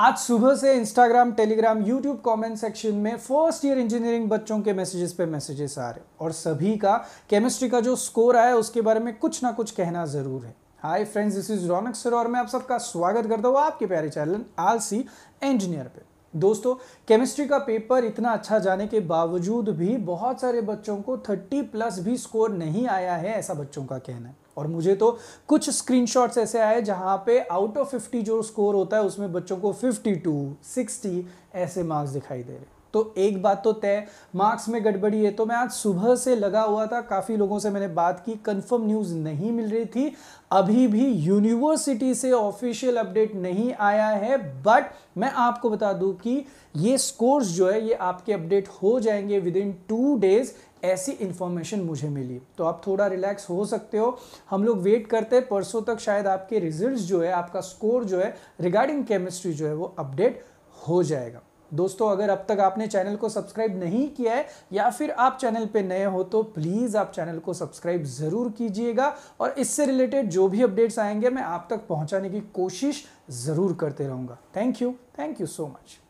आज सुबह से Instagram Telegram YouTube comment section में फर्स्ट ईयर इंजीनियरिंग बच्चों के मैसेजेस पे मैसेजेस आ रहे और सभी का केमिस्ट्री का जो स्कोर आया उसके बारे में कुछ ना कुछ कहना ज़रूर है hi friends this is Raunak sir और मैं आप सबका स्वागत करता हूँ आपके प्यारे चैनल आलसी इंजीनियर पे दोस्तों केमिस्ट्री का पेपर इतना अच्छा जाने के बावजूद भी बहुत सारे बच्चों को 30 प्लस भी स्कोर नहीं आया है ऐसा बच्चों का कहना है और मुझे तो कुछ स्क्रीनशॉट्स ऐसे आए जहाँ पे आउट ऑफ 50 जो स्कोर होता है उसमें बच्चों को 52, 60 ऐसे मार्क्स दिखाई दे रहे तो एक बात तो तय मार्क्स में गड़बड़ी है तो मैं आज सुबह से लगा हुआ था काफ़ी लोगों से मैंने बात की कंफर्म न्यूज़ नहीं मिल रही थी अभी भी यूनिवर्सिटी से ऑफिशियल अपडेट नहीं आया है बट मैं आपको बता दूं कि ये स्कोर्स जो है ये आपके अपडेट हो जाएंगे विद इन टू डेज़ ऐसी इंफॉर्मेशन मुझे मिली तो आप थोड़ा रिलैक्स हो सकते हो हम लोग वेट करते हैं परसों तक शायद आपके रिजल्ट जो है आपका स्कोर जो है रिगार्डिंग केमिस्ट्री जो है वो अपडेट हो जाएगा दोस्तों अगर अब तक आपने चैनल को सब्सक्राइब नहीं किया है या फिर आप चैनल पे नए हो तो प्लीज़ आप चैनल को सब्सक्राइब ज़रूर कीजिएगा और इससे रिलेटेड जो भी अपडेट्स आएंगे मैं आप तक पहुंचाने की कोशिश ज़रूर करते रहूंगा thank you thank you so much